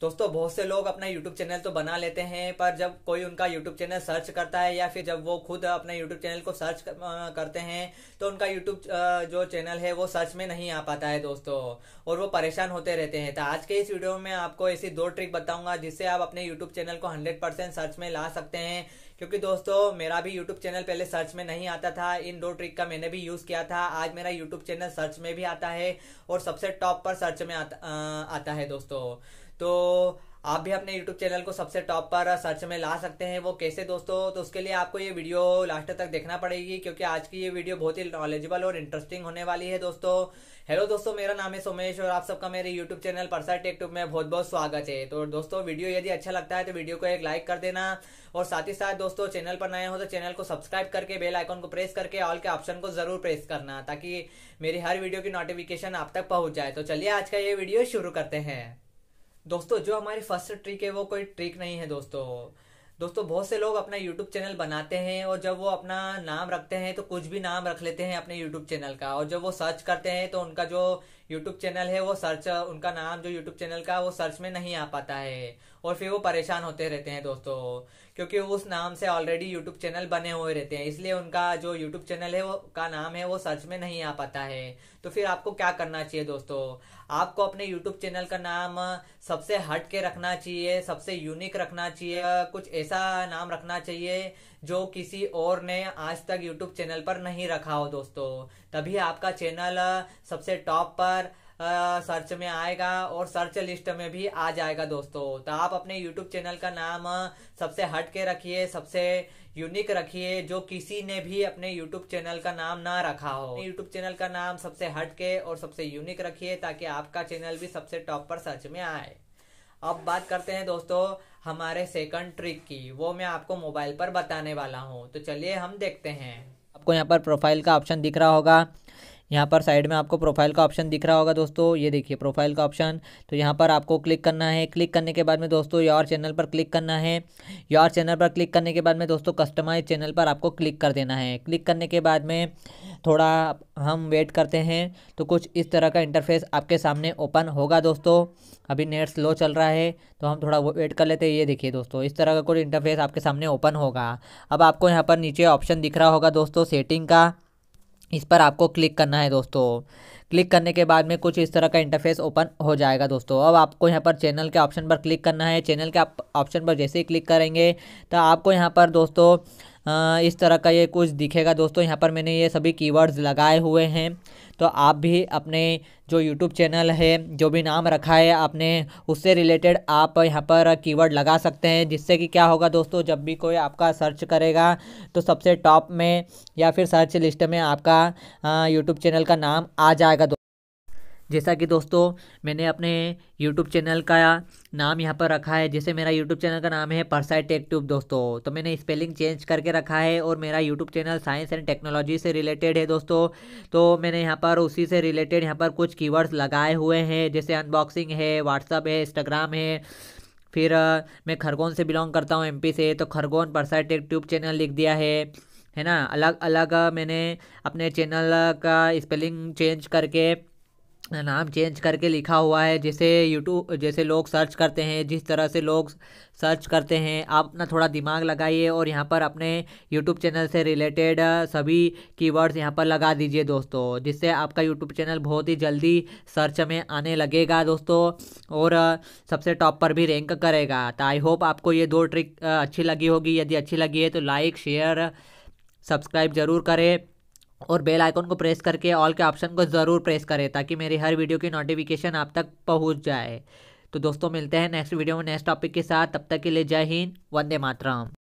दोस्तों बहुत से लोग अपना यूट्यूब चैनल तो बना लेते हैं पर जब कोई उनका यूट्यूब चैनल सर्च करता है या फिर जब वो खुद अपना यूट्यूब चैनल को सर्च करते हैं तो उनका यूट्यूब जो चैनल है वो सर्च में नहीं आ पाता है दोस्तों और वो परेशान होते रहते हैं तो आज के इस वीडियो में आपको ऐसी दो ट्रिक बताऊंगा जिससे आप अपने यूट्यूब चैनल को हंड्रेड सर्च में ला सकते हैं क्योंकि दोस्तों मेरा भी यूट्यूब चैनल पहले सर्च में नहीं आता था इन दो ट्रिक का मैंने भी यूज़ किया था आज मेरा यूट्यूब चैनल सर्च में भी आता है और सबसे टॉप पर सर्च में आता, आता है दोस्तों तो आप भी अपने YouTube चैनल को सबसे टॉप पर सर्च में ला सकते हैं वो कैसे दोस्तों तो उसके लिए आपको ये वीडियो लास्ट तक देखना पड़ेगी क्योंकि आज की ये वीडियो बहुत ही नॉलेजेबल और इंटरेस्टिंग होने वाली है दोस्तों हेलो दोस्तों मेरा नाम है सोमेश और आप सबका मेरे YouTube चैनल परसा टेकटूब में बहुत बहुत स्वागत है तो दोस्तों वीडियो यदि अच्छा लगता है तो वीडियो को एक लाइक कर देना और साथ ही साथ दोस्तों चैनल पर नए हो तो चैनल को सब्सक्राइब करके बेल आइकॉन को प्रेस करके ऑल के ऑप्शन को जरूर प्रेस करना ताकि मेरी हर वीडियो की नोटिफिकेशन आप तक पहुंच जाए तो चलिए आज का ये वीडियो शुरू करते हैं दोस्तों जो हमारी फर्स्ट ट्रिक है वो कोई ट्रिक नहीं है दोस्तों दोस्तों बहुत से लोग अपना यूट्यूब चैनल बनाते हैं और जब वो अपना नाम रखते हैं तो कुछ भी नाम रख लेते हैं अपने यूट्यूब चैनल का और जब वो सर्च करते हैं तो उनका जो यूट्यूब चैनल है वो सर्च उनका नाम जो यूट्यूब चैनल का वो सर्च में नहीं आ पाता है और फिर वो परेशान होते रहते हैं दोस्तों क्योंकि उस नाम से ऑलरेडी यूट्यूब चैनल बने हुए रहते हैं इसलिए उनका जो यूट्यूब चैनल है वो का नाम है वो सर्च में नहीं आ पाता है तो फिर आपको क्या करना चाहिए दोस्तों आपको अपने यूट्यूब चैनल का नाम सबसे हट के रखना चाहिए सबसे यूनिक रखना चाहिए कुछ ऐसा नाम रखना चाहिए जो किसी और ने आज तक यूट्यूब चैनल पर नहीं रखा हो दोस्तों तभी आपका चैनल सबसे टॉप पर सर्च में आएगा और सर्च लिस्ट में भी आ जाएगा दोस्तों तो आप अपने यूट्यूब चैनल का नाम सबसे हट के रखिए सबसे यूनिक रखिए जो किसी ने भी अपने यूट्यूब चैनल का नाम ना रखा हो यूट्यूब चैनल का नाम सबसे हट के और सबसे यूनिक रखिए ताकि आपका चैनल भी सबसे टॉप पर सर्च में आए अब बात करते हैं दोस्तों हमारे सेकंड ट्रिक की वो मैं आपको मोबाइल पर बताने वाला हूँ तो चलिए हम देखते हैं आपको यहाँ पर प्रोफाइल का ऑप्शन दिख रहा होगा यहाँ पर साइड में आपको प्रोफाइल का ऑप्शन दिख रहा होगा दोस्तों ये देखिए प्रोफाइल का ऑप्शन तो यहाँ पर आपको क्लिक करना है क्लिक करने के बाद में दोस्तों योर चैनल पर क्लिक करना है योर चैनल पर क्लिक करने के बाद में दोस्तों कस्टमाइज चैनल पर आपको क्लिक कर देना है क्लिक करने के बाद में थोड़ा हम वेट करते हैं तो कुछ इस तरह का इंटरफेस आपके सामने ओपन होगा दोस्तों अभी नेट स्लो चल रहा है तो हम थोड़ा वेट कर लेते हैं ये देखिए दोस्तों इस तरह का कुछ इंटरफेस आपके सामने ओपन होगा अब आपको यहाँ पर नीचे ऑप्शन दिख रहा होगा दोस्तों सेटिंग का इस पर आपको क्लिक करना है दोस्तों क्लिक करने के बाद में कुछ इस तरह का इंटरफेस ओपन हो जाएगा दोस्तों अब आपको यहाँ पर चैनल के ऑप्शन पर क्लिक करना है चैनल के ऑप्शन पर जैसे ही क्लिक करेंगे तो आपको यहाँ पर दोस्तों इस तरह का ये कुछ दिखेगा दोस्तों यहाँ पर मैंने ये सभी कीवर्ड्स लगाए हुए हैं तो आप भी अपने जो यूट्यूब चैनल है जो भी नाम रखा है आपने उससे रिलेटेड आप यहाँ पर कीवर्ड लगा सकते हैं जिससे कि क्या होगा दोस्तों जब भी कोई आपका सर्च करेगा तो सबसे टॉप में या फिर सर्च लिस्ट में आपका यूट्यूब चैनल का नाम आ जाएगा जैसा कि दोस्तों मैंने अपने यूट्यूब चैनल का नाम यहाँ पर रखा है जैसे मेरा यूट्यूब चैनल का नाम है परसाई टेक ट्यूब दोस्तों तो मैंने स्पेलिंग चेंज करके रखा है और मेरा YouTube channel science and technology से रिलेटेड है दोस्तों तो मैंने यहाँ पर उसी से रिलेटेड यहाँ पर कुछ कीवर्ड्स लगाए हुए हैं जैसे अनबॉक्सिंग है व्हाट्सअप है इंस्टाग्राम है फिर मैं खरगोन से बिलोंग करता हूँ एम से तो Khargone Parsai tech tube channel लिख दिया है है ना अलग अलग मैंने अपने चैनल का स्पेलिंग चेंज करके नाम चेंज करके लिखा हुआ है जैसे यूट्यूब जैसे लोग सर्च करते हैं जिस तरह से लोग सर्च करते हैं आप अपना थोड़ा दिमाग लगाइए और यहाँ पर अपने यूट्यूब चैनल से रिलेटेड सभी कीवर्ड्स यहाँ पर लगा दीजिए दोस्तों जिससे आपका यूट्यूब चैनल बहुत ही जल्दी सर्च में आने लगेगा दोस्तों और सबसे टॉप पर भी रैंक करेगा तो आई होप आपको ये दो ट्रिक अच्छी लगी होगी यदि अच्छी लगी है तो लाइक शेयर सब्सक्राइब ज़रूर करें और बेल आइकन को प्रेस करके ऑल के ऑप्शन को ज़रूर प्रेस करें ताकि मेरी हर वीडियो की नोटिफिकेशन आप तक पहुंच जाए तो दोस्तों मिलते हैं नेक्स्ट वीडियो में नेक्स्ट टॉपिक के साथ तब तक के लिए जय हिंद वंदे मातरम